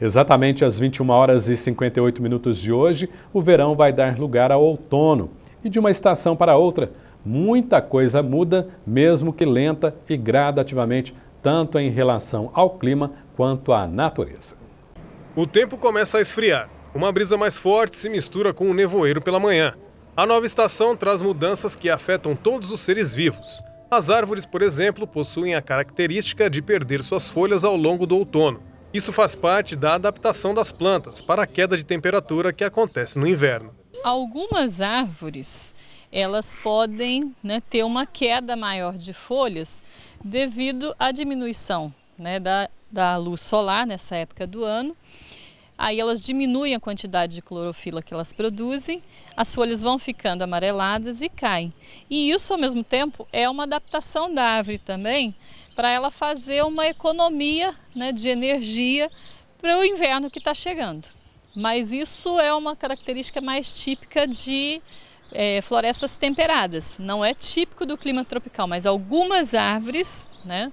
Exatamente às 21 horas e 58 minutos de hoje, o verão vai dar lugar ao outono. E de uma estação para outra, muita coisa muda, mesmo que lenta e gradativamente, tanto em relação ao clima quanto à natureza. O tempo começa a esfriar. Uma brisa mais forte se mistura com o um nevoeiro pela manhã. A nova estação traz mudanças que afetam todos os seres vivos. As árvores, por exemplo, possuem a característica de perder suas folhas ao longo do outono. Isso faz parte da adaptação das plantas para a queda de temperatura que acontece no inverno. Algumas árvores elas podem né, ter uma queda maior de folhas devido à diminuição né, da, da luz solar nessa época do ano. Aí elas diminuem a quantidade de clorofila que elas produzem, as folhas vão ficando amareladas e caem. E isso, ao mesmo tempo, é uma adaptação da árvore também para ela fazer uma economia né, de energia para o inverno que está chegando. Mas isso é uma característica mais típica de é, florestas temperadas. Não é típico do clima tropical, mas algumas árvores né,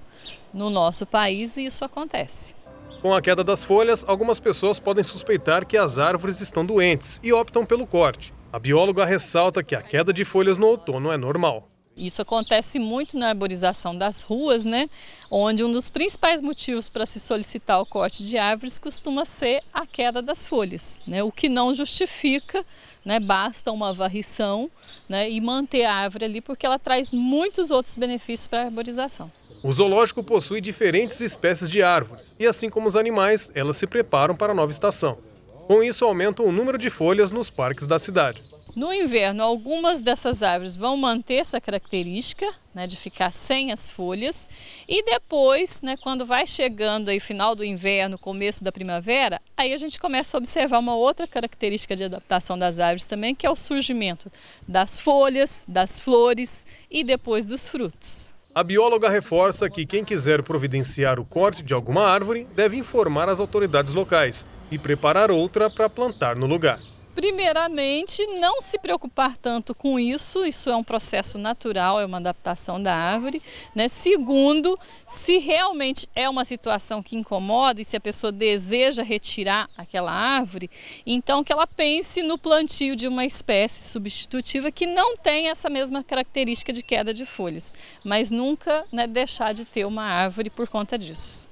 no nosso país isso acontece. Com a queda das folhas, algumas pessoas podem suspeitar que as árvores estão doentes e optam pelo corte. A bióloga ressalta que a queda de folhas no outono é normal. Isso acontece muito na arborização das ruas, né? onde um dos principais motivos para se solicitar o corte de árvores costuma ser a queda das folhas, né? o que não justifica, né? basta uma varrição né? e manter a árvore ali, porque ela traz muitos outros benefícios para a arborização. O zoológico possui diferentes espécies de árvores e, assim como os animais, elas se preparam para a nova estação. Com isso, aumentam o número de folhas nos parques da cidade. No inverno, algumas dessas árvores vão manter essa característica né, de ficar sem as folhas e depois, né, quando vai chegando aí final do inverno, começo da primavera, aí a gente começa a observar uma outra característica de adaptação das árvores também, que é o surgimento das folhas, das flores e depois dos frutos. A bióloga reforça que quem quiser providenciar o corte de alguma árvore deve informar as autoridades locais e preparar outra para plantar no lugar. Primeiramente, não se preocupar tanto com isso, isso é um processo natural, é uma adaptação da árvore. Né? Segundo, se realmente é uma situação que incomoda e se a pessoa deseja retirar aquela árvore, então que ela pense no plantio de uma espécie substitutiva que não tem essa mesma característica de queda de folhas, mas nunca né, deixar de ter uma árvore por conta disso.